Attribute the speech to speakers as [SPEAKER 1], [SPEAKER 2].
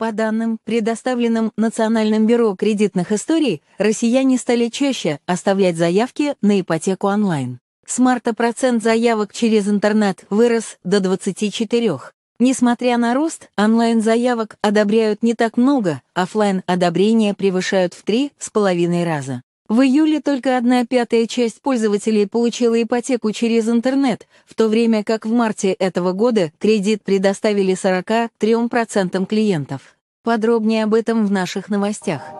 [SPEAKER 1] По данным, предоставленным Национальным бюро кредитных историй, россияне стали чаще оставлять заявки на ипотеку онлайн. С марта процент заявок через интернет вырос до 24. Несмотря на рост, онлайн-заявок одобряют не так много, офлайн одобрения превышают в 3,5 раза. В июле только одна пятая часть пользователей получила ипотеку через интернет, в то время как в марте этого года кредит предоставили 43% клиентов. Подробнее об этом в наших новостях.